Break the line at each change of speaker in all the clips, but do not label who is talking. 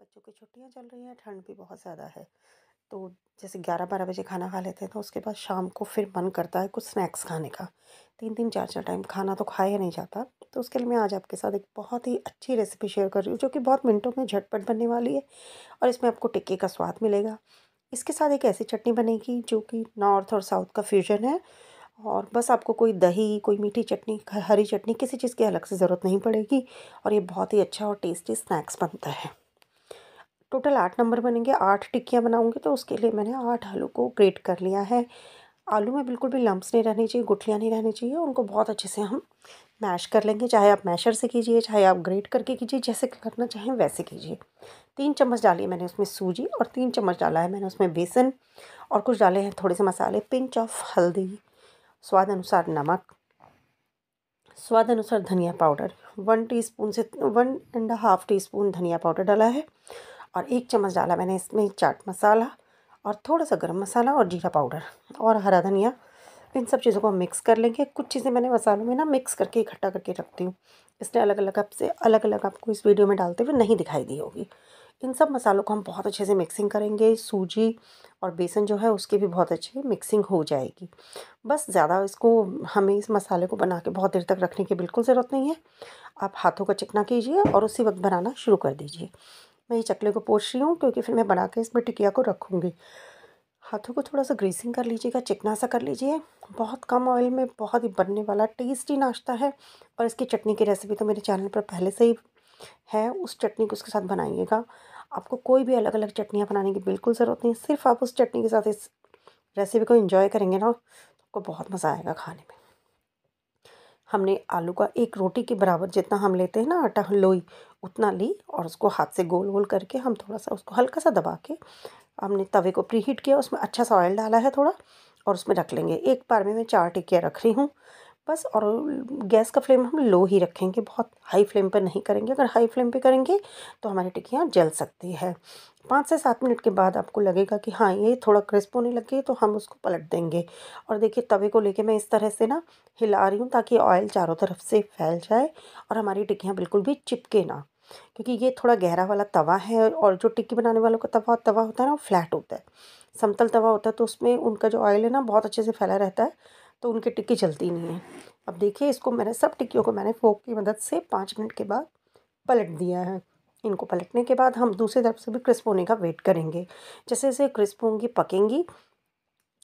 बच्चों की छुट्टियाँ चल रही हैं ठंड भी बहुत ज़्यादा है तो जैसे ग्यारह बारह बजे खाना खा लेते हैं तो उसके बाद शाम को फिर मन करता है कुछ स्नैक्स खाने का तीन तीन चार चार टाइम खाना तो खाया नहीं जाता तो उसके लिए मैं आज आपके साथ एक बहुत ही अच्छी रेसिपी शेयर कर रही हूँ जो कि बहुत मिनटों में झटपट बनने वाली है और इसमें आपको टिक्के का स्वाद मिलेगा इसके साथ एक ऐसी चटनी बनेगी जो कि नॉर्थ और साउथ का फ्यूजन है और बस आपको कोई दही कोई मीठी चटनी हरी चटनी किसी चीज़ की अलग से ज़रूरत नहीं पड़ेगी और ये बहुत ही अच्छा और टेस्टी स्नैक्स बनता है टोटल आठ नंबर बनेंगे आठ टिक्कियाँ बनाऊँगी तो उसके लिए मैंने आठ आलू को ग्रेट कर लिया है आलू में बिल्कुल भी लम्ब्स नहीं रहने चाहिए गुठलियाँ नहीं रहनी चाहिए उनको बहुत अच्छे से हम मैश कर लेंगे चाहे आप मैशर से कीजिए चाहे आप ग्रेट करके कीजिए जैसे करना चाहें वैसे कीजिए तीन चम्मच डाली मैंने उसमें सूजी और तीन चम्मच डाला है मैंने उसमें बेसन और कुछ डाले हैं थोड़े से मसाले पिंच ऑफ हल्दी स्वाद अनुसार नमक स्वाद अनुसार धनिया पाउडर वन टीस्पून से one and half teaspoon धनिया पाउडर डाला है और एक चम्मच डाला मैंने इसमें चाट मसाला और थोड़ा सा गरम मसाला और जीरा पाउडर और हरा धनिया इन सब चीज़ों को हम मिक्स कर लेंगे कुछ चीज़ें मैंने मसालों में ना मिक्स करके इकट्ठा करके रखती हूँ इसलिए अलग अलग आपसे अलग अलग आपको इस वीडियो में डालते हुए नहीं दिखाई दी होगी इन सब मसालों को हम बहुत अच्छे से मिक्सिंग करेंगे सूजी और बेसन जो है उसकी भी बहुत अच्छी मिक्सिंग हो जाएगी बस ज़्यादा इसको हमें इस मसाले को बना के बहुत देर तक रखने की बिल्कुल ज़रूरत नहीं है आप हाथों का चिकना कीजिए और उसी वक्त बनाना शुरू कर दीजिए मैं ये चकले को पोछ रही हूँ क्योंकि फिर मैं बना के इसमें टिकिया को रखूँगी हाथों को थोड़ा सा ग्रीसिंग कर लीजिएगा चिकना सा कर लीजिए बहुत कम ऑयल में बहुत ही बनने वाला टेस्टी नाश्ता है और इसकी चटनी की रेसिपी तो मेरे चैनल पर पहले से ही है उस चटनी को उसके साथ बनाइएगा आपको कोई भी अलग अलग चटनियाँ बनाने की बिल्कुल ज़रूरत नहीं सिर्फ आप उस चटनी के साथ इस रेसिपी को इन्जॉय करेंगे ना तो आपको बहुत मज़ा आएगा खाने में हमने आलू का एक रोटी के बराबर जितना हम लेते हैं ना आटा लोई उतना ली और उसको हाथ से गोल गोल करके हम थोड़ा सा उसको हल्का सा दबा के हमने तवे को प्री हीट किया उसमें अच्छा सा ऑयल डाला है थोड़ा और उसमें रख लेंगे एक बार में मैं चार टिक्कियाँ रख रही हूँ बस और गैस का फ्लेम हम लो ही रखेंगे बहुत हाई फ्लेम पर नहीं करेंगे अगर हाई फ्लेम पे करेंगे तो हमारी टिक्कियाँ जल सकती है पाँच से सात मिनट के बाद आपको लगेगा कि हाँ ये थोड़ा क्रिस्प होने लग गई तो हम उसको पलट देंगे और देखिए तवे को लेके मैं इस तरह से ना हिला रही हूँ ताकि ऑयल चारों तरफ से फैल जाए और हमारी टिक्कियाँ बिल्कुल भी चिपके ना क्योंकि ये थोड़ा गहरा वाला तवा है और जो टिक्की बनाने वालों का तवा तवा होता है ना वो फ्लैट होता है समतल तवा होता है तो उसमें उनका जो ऑयल है ना बहुत अच्छे से फैला रहता है तो उनकी टिक्की चलती नहीं है अब देखिए इसको मैंने सब टिक्कियों को मैंने फोक की मदद से पाँच मिनट के बाद पलट दिया है इनको पलटने के बाद हम दूसरी तरफ से भी क्रिस्प होने का वेट करेंगे जैसे जैसे क्रिस्प होंगी पकेंगी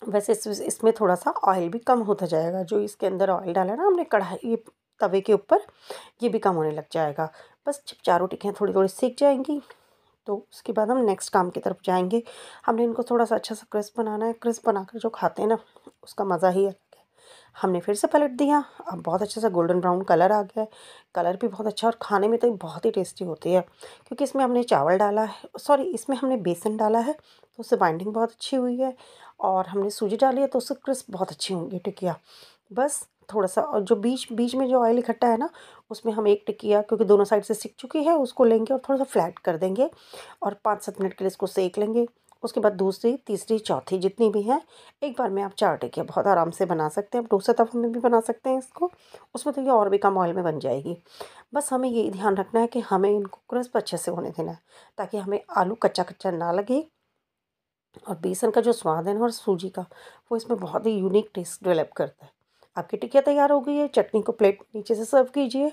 वैसे इसमें थोड़ा सा ऑयल भी कम होता जाएगा जो इसके अंदर ऑयल डाला ना हमने कढ़ाई तवे के ऊपर ये भी कम होने लग जाएगा बस जब चारों टिक्कियाँ थोड़ी थोड़ी सीख जाएंगी तो उसके बाद हम नेक्स्ट काम की तरफ जाएंगे हमने इनको थोड़ा सा अच्छा सा क्रिस्प बनाना है क्रिस्प बनाकर जो खाते हैं ना उसका मज़ा ही है हमने फिर से पलट दिया अब बहुत अच्छे सा गोल्डन ब्राउन कलर आ गया है कलर भी बहुत अच्छा और खाने में तो बहुत ही टेस्टी होती है क्योंकि इसमें हमने चावल डाला है सॉरी इसमें हमने बेसन डाला है तो उससे बाइंडिंग बहुत अच्छी हुई है और हमने सूजी डाली है तो उससे क्रिस्प बहुत अच्छी होंगी टिकिया बस थोड़ा सा और जो बीच बीच में जो ऑयल इकट्ठा है ना उसमें हम एक टिकिया क्योंकि दोनों साइड से सिक चुकी है उसको लेंगे और थोड़ा सा फ्लैट कर देंगे और पाँच सात मिनट के लिए इसको सेक लेंगे उसके बाद दूसरी तीसरी चौथी जितनी भी हैं एक बार में आप चार टिकिया बहुत आराम से बना सकते हैं आप डोसा तवा में भी बना सकते हैं इसको उसमें तो ये और भी कम ऑयल में बन जाएगी बस हमें ये ध्यान रखना है कि हमें इनको क्रिस्प अच्छे से होने देना है ताकि हमें आलू कच्चा कच्चा ना लगे और बेसन का जो स्वाद है ना और सूजी का वो इसमें बहुत ही यूनिक टेस्ट डेवलप करता है आपकी टिकिया तैयार हो गई है चटनी को प्लेट नीचे से सर्व कीजिए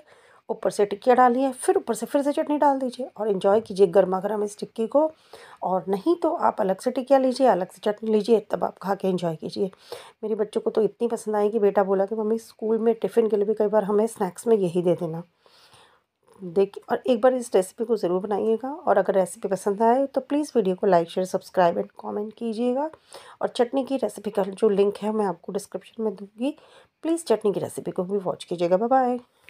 ऊपर से टिक्कियाँ डालिए फिर ऊपर से फिर से चटनी डाल दीजिए और इन्जॉय कीजिए गर्मा गर्म इस टिक्की को और नहीं तो आप अलग से टिक्कियाँ लीजिए अलग से चटनी लीजिए तब आप खा के इन्जॉय कीजिए मेरे बच्चों को तो इतनी पसंद आई कि बेटा बोला कि मम्मी स्कूल में टिफ़िन के लिए भी कई बार हमें स्नैक्स में यही दे देना देखिए और एक बार इस रेसिपी को ज़रूर बनाइएगा और अगर रेसिपी पसंद आए तो प्लीज़ वीडियो को like share subscribe and comment कीजिएगा और चटनी की रेसिपी का जो लिंक है मैं आपको डिस्क्रिप्शन में दूंगी प्लीज़ चटनी की रेसिपी को भी वॉच कीजिएगा बाय बाय